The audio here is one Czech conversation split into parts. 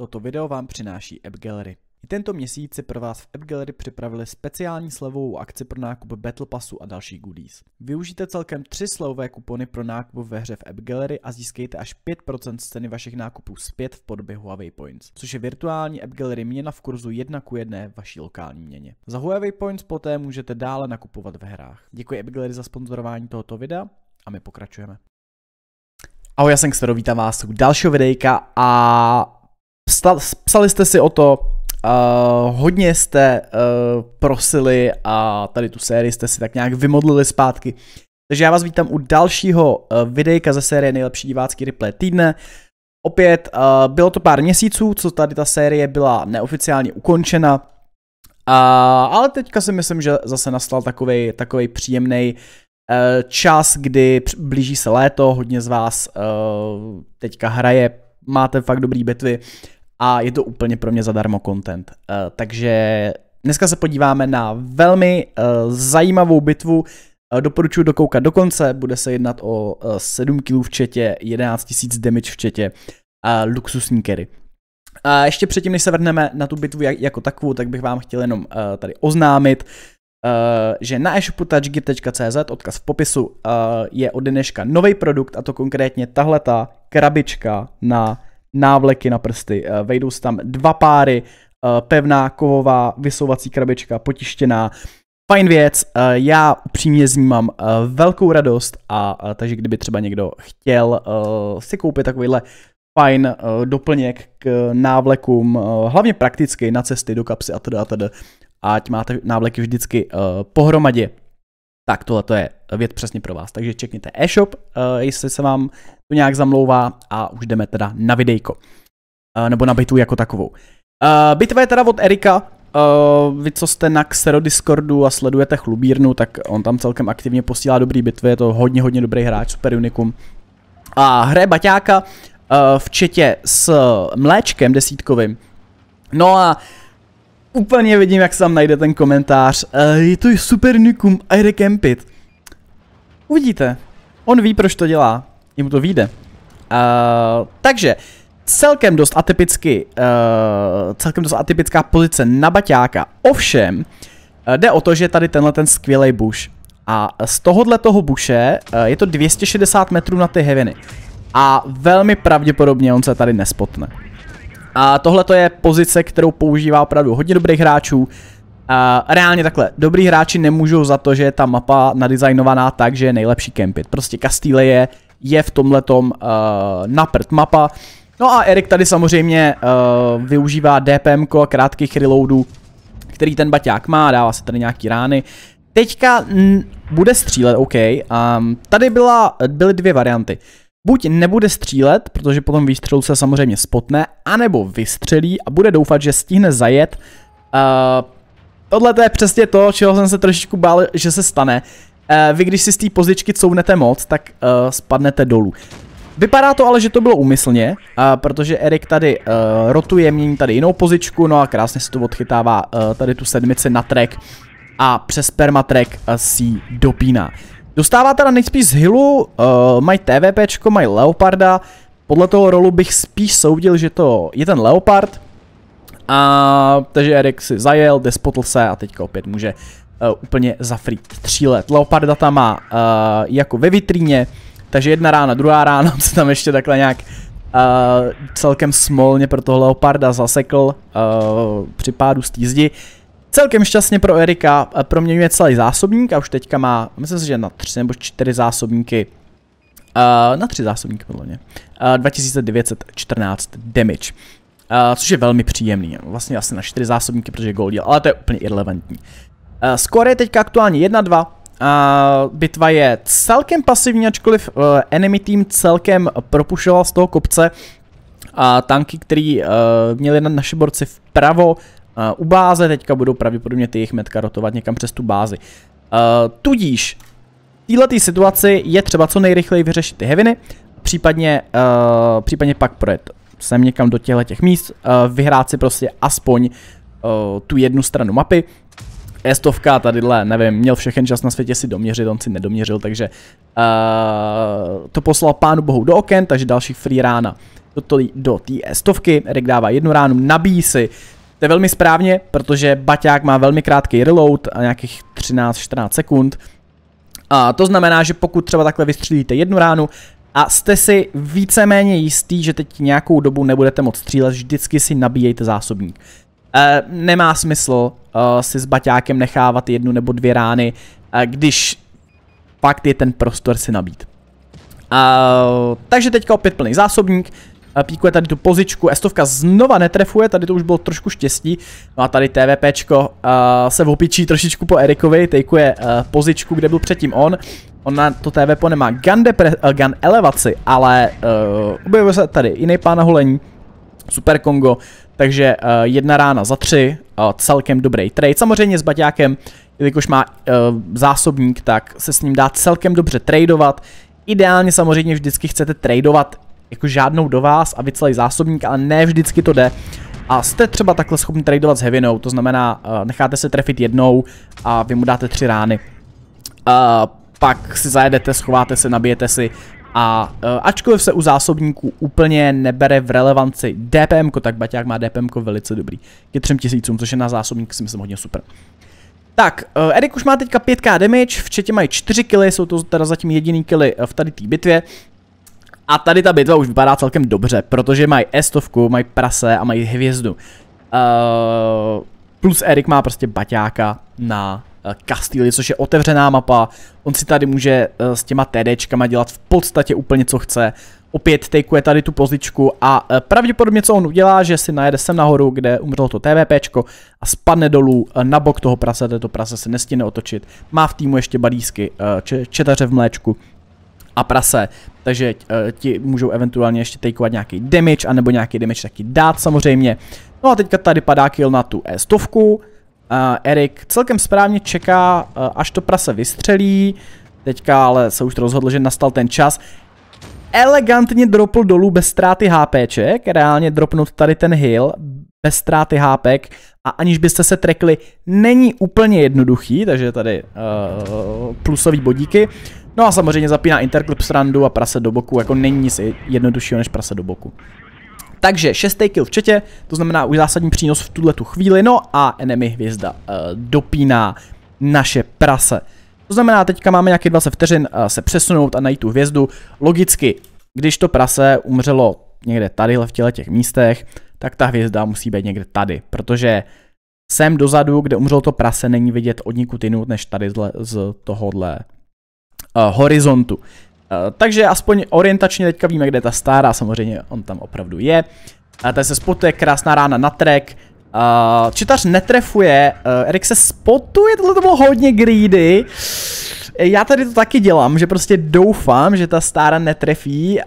Toto video vám přináší App Gallery. I tento měsíc si pro vás v App Gallery připravili speciální slevovou akci pro nákup Battle Passu a další goodies. Využijte celkem 3 slevové kupony pro nákup ve hře v App Gallery a získejte až 5% z ceny vašich nákupů zpět v podobě Huawei Points, což je virtuální App Gallery měna v kurzu 1 k 1 vaší lokální měně. Za Huawei Points poté můžete dále nakupovat ve hrách. Děkuji App Gallery za sponzorování tohoto videa a my pokračujeme. Ahoj, já jsem Xero, vítám vás u dalšího videjka a psali jste si o to, Uh, hodně jste uh, prosili a tady tu sérii jste si tak nějak vymodlili zpátky. Takže já vás vítám u dalšího uh, videjka ze série Nejlepší divácký replay týdne. Opět uh, bylo to pár měsíců, co tady ta série byla neoficiálně ukončena, uh, ale teďka si myslím, že zase nastal takový takovej příjemný uh, čas, kdy blíží se léto, hodně z vás uh, teďka hraje, máte fakt dobrý bitvy a je to úplně pro mě zadarmo content. Eh, takže dneska se podíváme na velmi eh, zajímavou bitvu, eh, Doporučuji dokoukat do konce, bude se jednat o 7 kg v četě, 11 000 damage v četě a luxusní carry. A ještě předtím, než se vrhneme na tu bitvu jako takovou, tak bych vám chtěl jenom tady oznámit, že na e-shopu touchgear.cz, odkaz v popisu, je od dneška nový produkt a to konkrétně ta krabička na návleky na prsty. Eh, vejdou se tam dva páry, eh, pevná kovová vysouvací krabička, potištěná. Fajn věc, eh, já upřímně z ní mám velkou radost a takže kdyby třeba někdo chtěl si koupit takovýhle fajn doplněk k návlekům, hlavně prakticky na cesty do kapsy a teda a ať máte návleky vždycky pohromadě, tak tohle to je věc přesně pro vás. Takže čekněte e-shop, eh, jestli se vám to nějak zamlouvá a už jdeme teda na videjko. Eh, nebo na bitvu jako takovou. Eh, Bitva je teda od Erika, Uh, vy, co jste na Xero Discordu a sledujete chlubírnu, tak on tam celkem aktivně posílá dobrý bitvy, je to hodně, hodně dobrý hráč, super unikum. A hraje Baťáka uh, v četě s Mléčkem desítkovým. No a úplně vidím, jak se tam najde ten komentář. Uh, je to super unikum, I recampit. Uvidíte. On ví, proč to dělá. Jemu to vyjde. Uh, takže, celkem dost atypicky, uh, celkem dost atypická pozice na baťáka. Ovšem, uh, jde o to, že tady tenhle ten skvělý bush. A z tohohle toho buše uh, je to 260 metrů na ty heviny. A velmi pravděpodobně on se tady nespotne. A tohle je pozice, kterou používá opravdu hodně dobrých hráčů. Uh, reálně takhle, dobrý hráči nemůžou za to, že je ta mapa nadizajnovaná tak, že je nejlepší kempit. Prostě Castile je, je v tomhletom uh, naprt mapa. No a Erik tady samozřejmě uh, využívá DPM a krátkých reloadů, který ten baťák má, dává se tady nějaký rány. Teďka bude střílet, OK. Um, tady byla, byly dvě varianty. Buď nebude střílet, protože potom výstřelu se samozřejmě spotne, anebo vystřelí a bude doufat, že stihne zajet uh, tohle to je přesně to, čeho jsem se trošičku bál, že se stane. Uh, vy když si z té pozičky couvnete moc, tak uh, spadnete dolů. Vypadá to ale, že to bylo úmyslně, uh, protože Erik tady uh, rotuje, mění tady jinou pozičku, no a krásně se to odchytává uh, tady tu sedmici na trek a přes permatrek uh, si dopíná. Dostává teda nejspíš z hilu, uh, mají TVPčko, mají Leoparda, podle toho rolu bych spíš soudil, že to je ten Leopard, a, takže Erik si zajel, despotl se a teďka opět může uh, úplně zafrít tří let. Leoparda tam má uh, jako ve vitríně, takže jedna rána, druhá rána, se tam ještě takhle nějak uh, celkem smolně pro toho Leoparda zasekl uh, při pádu z té Celkem šťastně pro Erika proměňuje celý zásobník a už teďka má, myslím si, že na tři nebo čtyři zásobníky Uh, na tři zásobníky podle mě. Uh, 2914 damage. Uh, což je velmi příjemný. Vlastně asi na 4 zásobníky, protože deal, ale to je úplně irrelevantní. Uh, eh, score je teďka aktuálně 1-2. Uh, eh, bitva je celkem pasivní, ačkoliv uh, enemy team celkem propušoval z toho kopce a tanky, který uh, měli na naše borci vpravo uh, u báze, teďka budou pravděpodobně ty jejich metka rotovat někam přes tu bázi. Uh, tudíž, v této situaci je třeba co nejrychleji vyřešit ty heviny, případně, uh, případně pak projet sem někam do těchto těch míst, eh, vyhrát si prostě aspoň eh, tu jednu stranu mapy. Estovka tadyhle, nevím, měl všechen čas na světě si doměřit, on si nedoměřil, takže uh, to poslal pánu bohu do oken, takže další free rána do, do té estovky, Rick dává jednu ránu, nabíjí si, to je velmi správně, protože Baťák má velmi krátký reload a nějakých 13-14 sekund, a to znamená, že pokud třeba takhle vystřílíte jednu ránu, a jste si víceméně jistý, že teď nějakou dobu nebudete moc střílet, vždycky si nabíjejte zásobník. E, nemá smysl e, si s baťákem nechávat jednu nebo dvě rány, e, když fakt je ten prostor si nabít. E, takže teďka opět plný zásobník, píkuje tady tu pozičku, Estovka znova netrefuje, tady to už bylo trošku štěstí, no a tady TVPčko uh, se vopičí trošičku po Erikovi, tejkuje uh, pozičku, kde byl předtím on, on na to TVP nemá gun, depre, uh, gun elevaci, ale uh, objevuje se tady jiný pán na holení, Super Kongo, takže uh, jedna rána za tři, uh, celkem dobrý trade, samozřejmě s Baťákem, jelikož má uh, zásobník, tak se s ním dá celkem dobře tradovat, Ideálně samozřejmě vždycky chcete tradovat jako žádnou do vás a vy celý zásobník, ale ne vždycky to jde. A jste třeba takhle schopni tradovat s heavinou, to znamená, uh, necháte se trefit jednou a vy mu dáte tři rány. Uh, pak si zajedete, schováte se, nabijete si a uh, ačkoliv se u zásobníků úplně nebere v relevanci DPM, tak Baťák má DPM velice dobrý. Ke třem tisícům, což je na zásobník si myslím hodně super. Tak, uh, Erik už má teďka 5k damage, v četě mají 4 kily, jsou to teda zatím jediný kily v tady té bitvě. A tady ta bitva už vypadá celkem dobře, protože mají estovku, mají prase a mají hvězdu. Uh, plus Erik má prostě baťáka na Castile, eh, což je otevřená mapa. On si tady může eh, s těma TDčkama dělat v podstatě úplně co chce. Opět takeuje tady tu pozičku a pravděpodobně co on udělá, že si najede sem nahoru, kde umřelo to TVPčko a spadne dolů na bok toho prase, to prase se nestíne otočit. Má v týmu ještě badísky, četaře v mléčku, a prase. Takže uh, ti můžou eventuálně ještě takeovat nějaký damage, anebo nějaký damage taky dát samozřejmě. No a teďka tady padá kill na tu E100. Uh, eh, Erik celkem správně čeká, uh, až to prase vystřelí. Teďka ale se už rozhodl, že nastal ten čas. Elegantně dropl dolů bez ztráty HPček, reálně dropnout tady ten hill bez ztráty HP a aniž byste se trekli, není úplně jednoduchý, takže tady uh, plusový bodíky. No a samozřejmě zapíná interklip srandu a prase do boku, jako není nic jednoduššího než prase do boku. Takže šestý kill v četě, to znamená už zásadní přínos v tuhle tu chvíli, no a enemy hvězda uh, dopíná naše prase. To znamená, teďka máme nějaké 20 vteřin uh, se přesunout a najít tu hvězdu. Logicky, když to prase umřelo někde tady v těle těch místech, tak ta hvězda musí být někde tady, protože sem dozadu, kde umřelo to prase, není vidět od nikud jinut, než tady z tohohle Eh, horizontu. Eh, takže aspoň orientačně teďka víme, kde je ta stará, samozřejmě on tam opravdu je. A tady se spotuje, krásná rána na trek. Uh, čitař netrefuje, uh, Erik se spotuje, tohle to bylo hodně greedy. Já tady to taky dělám, že prostě doufám, že ta stára netrefí.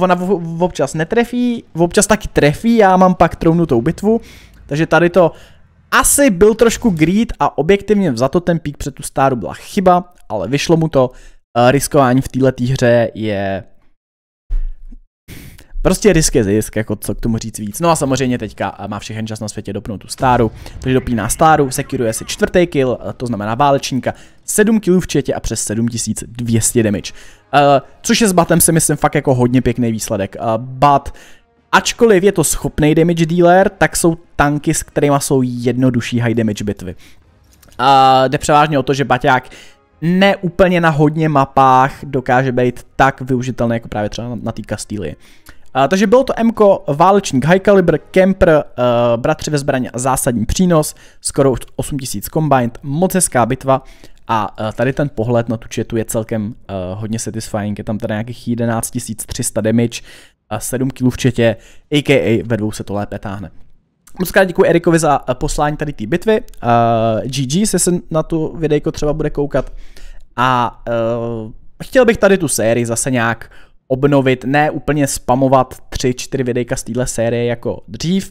Ona občas netrefí, občas taky trefí, já mám pak trounutou bitvu. Takže tady to asi byl trošku greed a objektivně za to ten pík před tu stáru byla chyba, ale vyšlo mu to uh, riskování v této hře je Prostě risk je zisk, jako co k tomu říct víc. No a samozřejmě teďka eh, má všechen čas na světě dopnout tu stáru, takže dopíná stáru, sekiruje si čtvrtý kill, eh, to znamená válečníka, 7 killů v četě a přes 7200 damage. Uh, což je s batem si myslím fakt jako hodně pěkný výsledek. Uh, bat, ačkoliv je to schopný damage dealer, tak jsou tanky, s kterými jsou jednodušší high damage bitvy. uh, jde převážně o to, že baťák ne úplně na hodně mapách dokáže být tak využitelný jako právě třeba na, na té Kastílii. Uh, takže bylo to Mko válečník High Caliber, Kemper, uh, eh, bratři ve zbraně a zásadní přínos, skoro 8000 combined, moc hezká bitva a uh, tady ten pohled na tu četu je celkem uh, hodně satisfying, je tam teda nějakých 11300 damage, a 7 kg v četě, aka ve dvou se to lépe táhne. Moc krát děkuji Erikovi za eh, poslání tady té bitvy. Uh, eh, GG se, se na tu videjko třeba bude koukat. A uh, chtěl bych tady tu sérii zase nějak obnovit, ne úplně spamovat 3-4 videjka z téhle série jako dřív,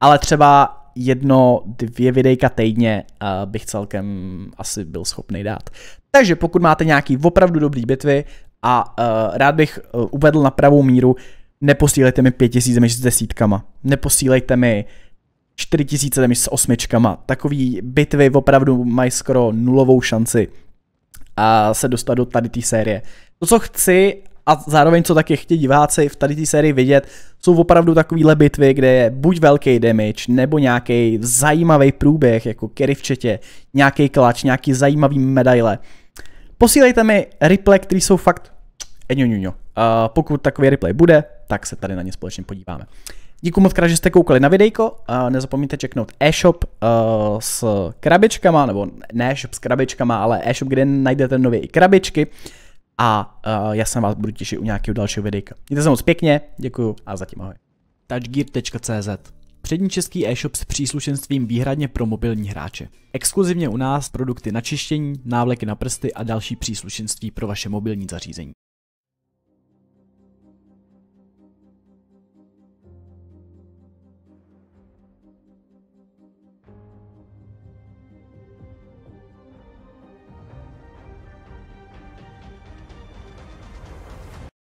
ale třeba jedno, dvě videjka týdně uh, bych celkem asi byl schopný dát. Takže pokud máte nějaký opravdu dobrý bitvy a uh, rád bych uh, uvedl na pravou míru, neposílejte mi 5000 s desítkama, neposílejte mi 4000 tam s osmičkama. Takový bitvy opravdu mají skoro nulovou šanci a se dostat do tady té série. To, co chci a zároveň, co taky chtějí diváci v tady té sérii vidět, jsou opravdu takovéhle bitvy, kde je buď velký damage, nebo nějaký zajímavý průběh, jako carry v četě, nějaký klač, nějaký zajímavý medaile. Posílejte mi replay, které jsou fakt eňoňuňo. Eh, uh, eh, pokud takový replay bude, tak se tady na ně společně podíváme. Díky moc krát, že jste koukali na videjko. Nezapomeňte čeknout e-shop eh, s krabičkama, nebo ne e-shop s krabičkama, ale e-shop, kde najdete nově i krabičky. A eh, já se vás budu těšit u nějakého dalšího videjka. Mějte se moc pěkně, děkuju a zatím ahoj. Touchgear.cz Přední český e-shop s příslušenstvím výhradně pro mobilní hráče. Exkluzivně u nás produkty na čištění, návleky na prsty a další příslušenství pro vaše mobilní zařízení.